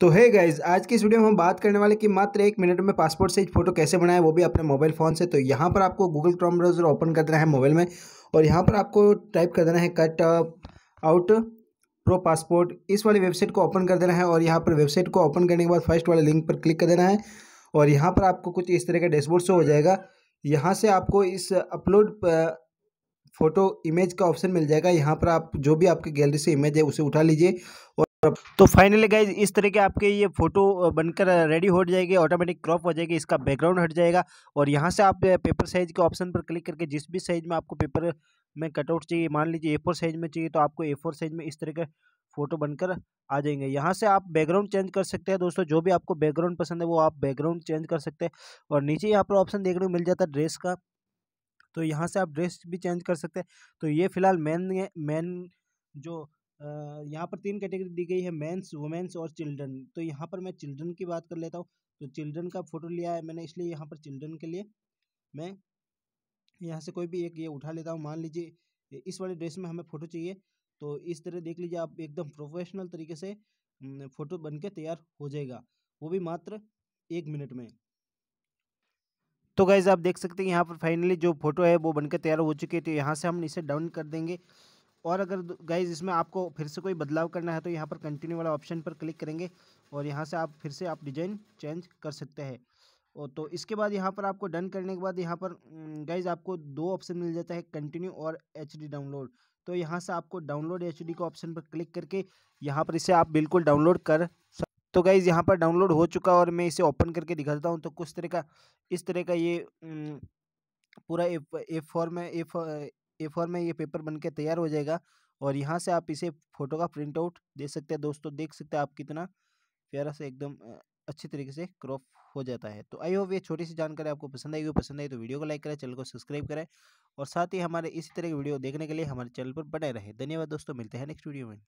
तो है गाइज आज की इस वीडियो में हम बात करने वाले कि मात्र एक मिनट में पासपोर्ट साइज फोटो कैसे बनाए वो भी अपने मोबाइल फ़ोन से तो यहाँ पर आपको गूगल क्रोम ब्राउजर ओपन कर देना है मोबाइल में और यहाँ पर आपको टाइप कर देना है कट आउट प्रो पासपोर्ट इस वाली वेबसाइट को ओपन कर देना है और यहाँ पर वेबसाइट को ओपन करने के बाद फर्स्ट वाले लिंक पर क्लिक कर देना है और यहाँ पर आपको कुछ इस तरह का डैशबोर्ड शो हो जाएगा यहाँ से आपको इस अपलोड फ़ोटो इमेज का ऑप्शन मिल जाएगा यहाँ पर आप जो भी आपकी गैलरी से इमेज है उसे उठा लीजिए और तो फाइनली गाइज इस तरह के आपके ये फोटो बनकर रेडी हो जाएगी ऑटोमेटिक क्रॉप हो जाएगी इसका बैकग्राउंड हट जाएगा और यहाँ से आप पेपर साइज के ऑप्शन पर क्लिक करके जिस भी साइज में आपको पेपर में कटआउट चाहिए मान लीजिए ए फोर साइज में चाहिए तो आपको ए फोर साइज में इस तरह के फोटो बनकर आ जाएंगे यहाँ से आप बैकग्राउंड चेंज कर सकते हैं दोस्तों जो भी आपको बैकग्राउंड पसंद है वो आप बैकग्राउंड चेंज कर सकते हैं और नीचे यहाँ पर ऑप्शन देखने को मिल जाता है ड्रेस का तो यहाँ से आप ड्रेस भी चेंज कर सकते हैं तो ये फिलहाल मेन मेन जो यहाँ पर तीन कैटेगरी दी गई है मेंस वुमेन्स और चिल्ड्रन तो यहाँ पर मैं चिल्ड्रन की बात कर लेता हूँ तो चिल्ड्रन का फोटो लिया है मैंने इसलिए यहाँ पर चिल्ड्रन के लिए मैं यहाँ से कोई भी एक ये उठा लेता हूँ मान लीजिए इस वाले ड्रेस में हमें फ़ोटो चाहिए तो इस तरह देख लीजिए आप एकदम प्रोफेशनल तरीके से फ़ोटो बन के तैयार हो जाएगा वो भी मात्र एक मिनट में तो गाइज़ आप देख सकते हैं यहाँ पर फाइनली जो फोटो है वो बनकर तैयार हो चुकी है तो यहाँ से हम इसे डाउन कर देंगे और अगर गाइज इसमें आपको फिर से कोई बदलाव करना है तो यहाँ पर कंटिन्यू वाला ऑप्शन पर क्लिक करेंगे और यहाँ से आप फिर से आप डिजाइन चेंज कर सकते हैं और तो इसके बाद यहाँ पर आपको डन करने के बाद यहाँ पर गाइज हम्म, आपको दो ऑप्शन मिल जाता है कंटिन्यू और एच डाउनलोड तो यहाँ से आपको डाउनलोड एच डी ऑप्शन पर क्लिक करके यहाँ पर इसे आप बिल्कुल डाउनलोड कर तो गाइज़ यहाँ पर डाउनलोड हो चुका और मैं इसे ओपन करके दिखाता हूँ तो कुछ तरह का इस तरह का ये हम्म, पूरा ए ए फॉर में ए ए फोर में ये पेपर बन के तैयार हो जाएगा और यहाँ से आप इसे फ़ोटो का प्रिंट आउट दे सकते हैं दोस्तों देख सकते हैं आप कितना प्यारा से एकदम अच्छी तरीके से क्रॉप हो जाता है तो आई होप ये छोटी सी जानकारी आपको पसंद आएगी पसंद आई तो वीडियो को लाइक करें चैनल को सब्सक्राइब करें और साथ ही हमारे इसी तरह की वीडियो देखने के लिए हमारे चैनल पर बने रहे धन्यवाद दोस्तों मिलते हैं नेक्स्ट वीडियो में